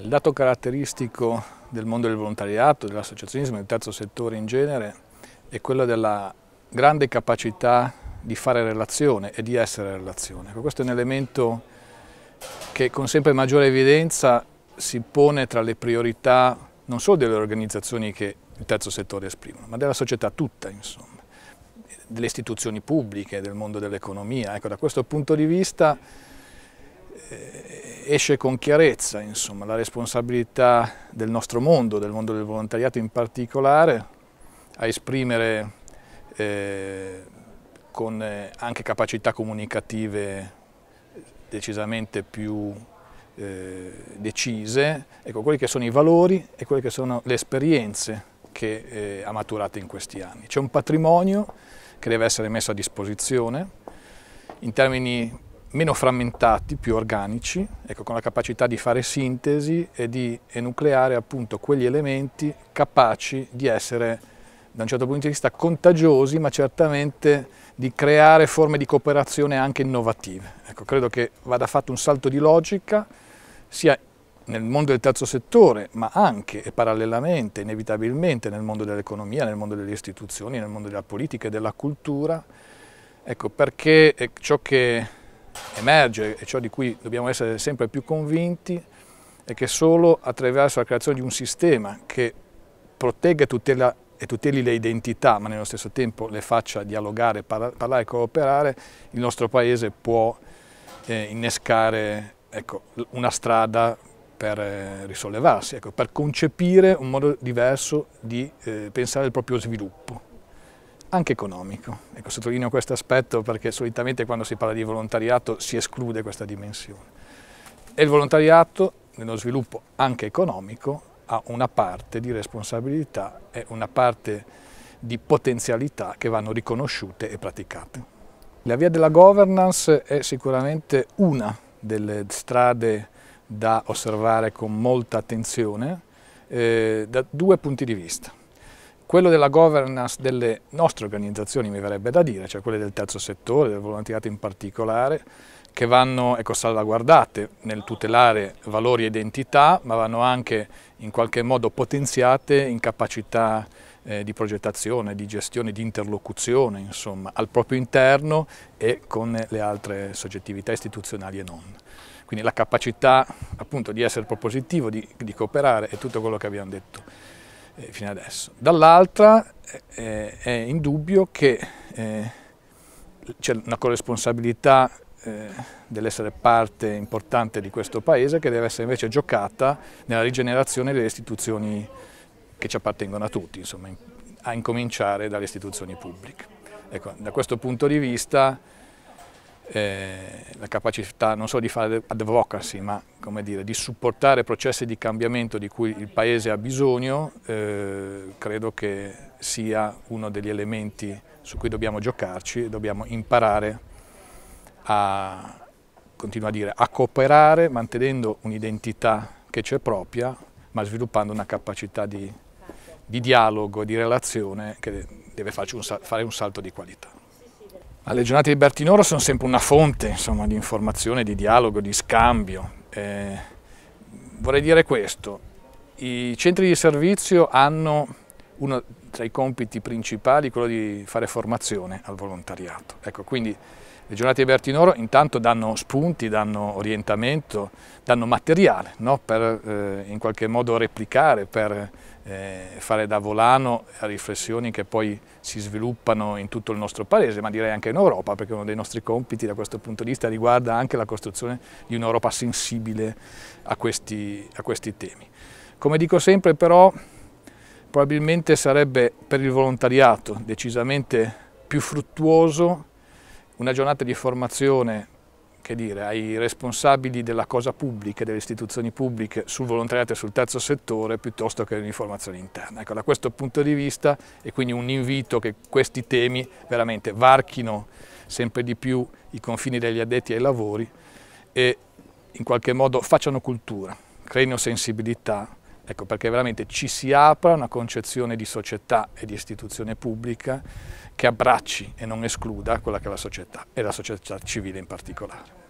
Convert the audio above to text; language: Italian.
Il dato caratteristico del mondo del volontariato, dell'associazionismo e del terzo settore in genere è quello della grande capacità di fare relazione e di essere relazione. Ecco, questo è un elemento che con sempre maggiore evidenza si pone tra le priorità non solo delle organizzazioni che il terzo settore esprime, ma della società tutta, insomma, delle istituzioni pubbliche, del mondo dell'economia. Ecco, da questo punto di vista esce con chiarezza insomma, la responsabilità del nostro mondo, del mondo del volontariato in particolare, a esprimere eh, con eh, anche capacità comunicative decisamente più eh, decise, ecco, quelli che sono i valori e quelle che sono le esperienze che eh, ha maturato in questi anni. C'è un patrimonio che deve essere messo a disposizione in termini meno frammentati, più organici, ecco, con la capacità di fare sintesi e di enucleare appunto quegli elementi capaci di essere da un certo punto di vista contagiosi, ma certamente di creare forme di cooperazione anche innovative. Ecco, credo che vada fatto un salto di logica sia nel mondo del terzo settore, ma anche e parallelamente, inevitabilmente, nel mondo dell'economia, nel mondo delle istituzioni, nel mondo della politica e della cultura, ecco, perché eh, ciò che emerge e ciò di cui dobbiamo essere sempre più convinti è che solo attraverso la creazione di un sistema che protegga tutela, e tuteli le identità ma nello stesso tempo le faccia dialogare, parlare e cooperare, il nostro Paese può eh, innescare ecco, una strada per eh, risollevarsi, ecco, per concepire un modo diverso di eh, pensare il proprio sviluppo anche economico. Ecco, sottolineo questo aspetto perché solitamente quando si parla di volontariato si esclude questa dimensione. E il volontariato, nello sviluppo anche economico, ha una parte di responsabilità e una parte di potenzialità che vanno riconosciute e praticate. La via della governance è sicuramente una delle strade da osservare con molta attenzione eh, da due punti di vista quello della governance delle nostre organizzazioni, mi verrebbe da dire, cioè quelle del terzo settore, del volontariato in particolare, che vanno ecco, salvaguardate nel tutelare valori e identità, ma vanno anche in qualche modo potenziate in capacità eh, di progettazione, di gestione, di interlocuzione, insomma, al proprio interno e con le altre soggettività istituzionali e non. Quindi la capacità appunto di essere propositivo, di, di cooperare è tutto quello che abbiamo detto eh, fino adesso. Dall'altra eh, eh, è indubbio che eh, c'è una corresponsabilità eh, dell'essere parte importante di questo paese che deve essere invece giocata nella rigenerazione delle istituzioni che ci appartengono a tutti, insomma, a incominciare dalle istituzioni pubbliche. Ecco, da questo punto di vista eh, la capacità non solo di fare advocacy, ma dire, di supportare processi di cambiamento di cui il Paese ha bisogno, eh, credo che sia uno degli elementi su cui dobbiamo giocarci e dobbiamo imparare a, a, dire, a cooperare mantenendo un'identità che c'è propria, ma sviluppando una capacità di, di dialogo, di relazione che deve un, fare un salto di qualità. Le giornate di Bertinoro sono sempre una fonte insomma, di informazione, di dialogo, di scambio. Eh, vorrei dire questo, i centri di servizio hanno uno tra i compiti principali è quello di fare formazione al volontariato. Ecco, quindi le giornate di Bertinoro intanto danno spunti, danno orientamento, danno materiale no? per eh, in qualche modo replicare, per eh, fare da volano a riflessioni che poi si sviluppano in tutto il nostro paese, ma direi anche in Europa, perché uno dei nostri compiti da questo punto di vista riguarda anche la costruzione di un'Europa sensibile a questi, a questi temi. Come dico sempre però, probabilmente sarebbe per il volontariato decisamente più fruttuoso una giornata di formazione dire, ai responsabili della cosa pubblica, delle istituzioni pubbliche sul volontariato e sul terzo settore piuttosto che un'informazione interna. Ecco, da questo punto di vista è quindi un invito che questi temi veramente varchino sempre di più i confini degli addetti ai lavori e in qualche modo facciano cultura, creino sensibilità, Ecco perché veramente ci si apra una concezione di società e di istituzione pubblica che abbracci e non escluda quella che è la società e la società civile in particolare.